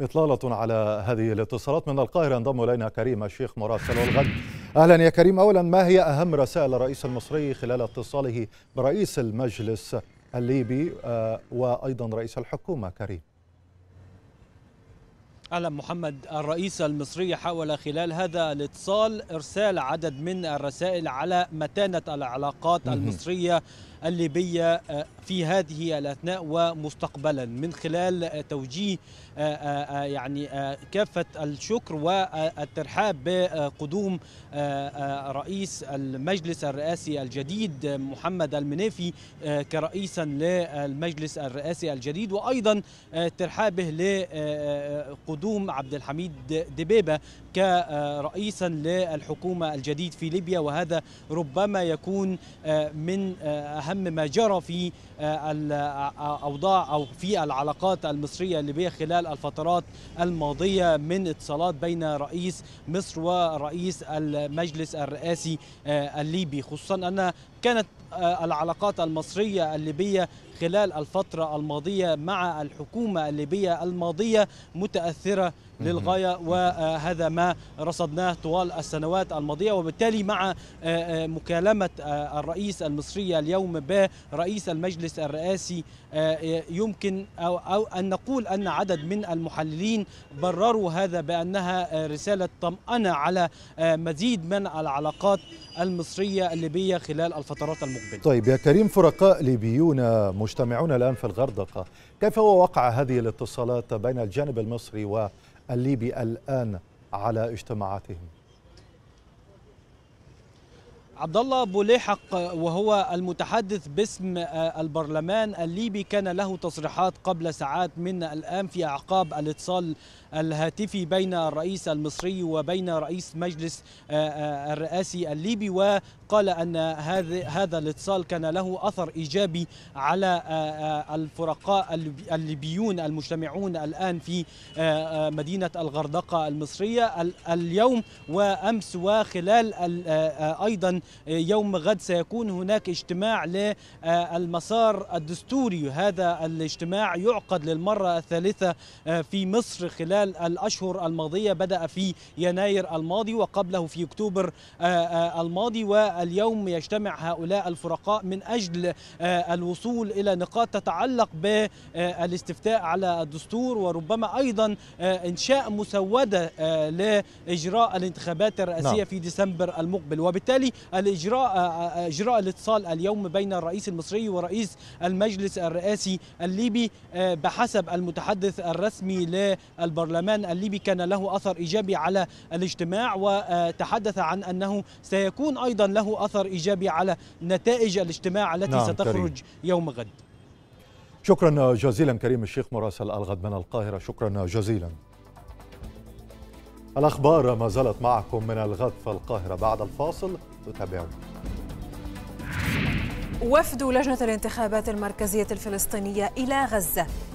إطلالة على هذه الاتصالات من القاهرة ينضم إلينا كريم الشيخ مراسل الغد أهلا يا كريم أولا ما هي أهم رسائل الرئيس المصري خلال اتصاله برئيس المجلس الليبي آه، وأيضا رئيس الحكومة كريم أعلم محمد الرئيس المصري حاول خلال هذا الاتصال إرسال عدد من الرسائل على متانة العلاقات المصرية الليبية آه، في هذه الأثناء ومستقبلا من خلال توجيه آه، آه، يعني كافة الشكر والترحاب بقدوم رئيس المجلس الرئاسي الجديد محمد المنافي كرئيسا للمجلس الرئاسي الجديد وأيضا ترحابه لقدوم قدوم عبد الحميد دبيبة كرئيسا للحكومة الجديد في ليبيا وهذا ربما يكون آه، من آه، أهم ما جرى في آه، الأوضاع أو في العلاقات المصرية الليبية خلال الفترات الماضية من اتصالات بين رئيس مصر ورئيس المجلس الرئاسي الليبي خصوصا أن كانت العلاقات المصرية الليبية خلال الفترة الماضية مع الحكومة الليبية الماضية متأثرة للغاية وهذا ما رصدناه طوال السنوات الماضية وبالتالي مع آه، آه، مكالمة آه، الرئيس المصري اليوم برئيس المجلس الرئاسي يمكن أو, أو أن نقول أن عدد من المحللين برروا هذا بأنها رسالة طمأنة على مزيد من العلاقات المصرية الليبية خلال الفترات المقبلة طيب يا كريم فرقاء ليبيون مش مجتمعون الآن في الغردقة كيف هو وقع هذه الاتصالات بين الجانب المصري والليبي الآن على اجتماعاتهم؟ عبد الله بوليحق وهو المتحدث باسم آه، البرلمان الليبي كان له تصريحات قبل ساعات من الان في اعقاب الاتصال الهاتفي بين الرئيس المصري وبين رئيس مجلس آه، آه، الرئاسي الليبي و قال أن هذا الاتصال كان له أثر إيجابي على آه، آه، الفرقاء الليبيون المجتمعون الآن في آه، مدينة الغردقة المصرية اليوم وأمس وخلال أيضا يوم غد سيكون هناك اجتماع للمسار الدستوري هذا الاجتماع يعقد للمرة الثالثة في مصر خلال الأشهر الماضية بدأ في يناير الماضي وقبله في أكتوبر الماضي و اليوم يجتمع هؤلاء الفرقاء من أجل آه، الوصول إلى نقاط تتعلق بالاستفتاء على الدستور وربما أيضا آه، إنشاء مسودة آه، لإجراء الانتخابات الرئاسية نعم. في ديسمبر المقبل وبالتالي الإجراء إجراء الاتصال اليوم بين الرئيس المصري ورئيس المجلس الرئاسي الليبي بحسب المتحدث الرسمي للبرلمان الليبي كان له أثر إيجابي على الاجتماع وتحدث عن أنه سيكون أيضا له أثر إيجابي على نتائج الاجتماع التي نعم ستخرج كريم. يوم غد شكرا جزيلا كريم الشيخ مراسل الغد من القاهرة شكرا جزيلا الأخبار ما زالت معكم من الغد في القاهرة بعد الفاصل تتابعون وفد لجنة الانتخابات المركزية الفلسطينية إلى غزة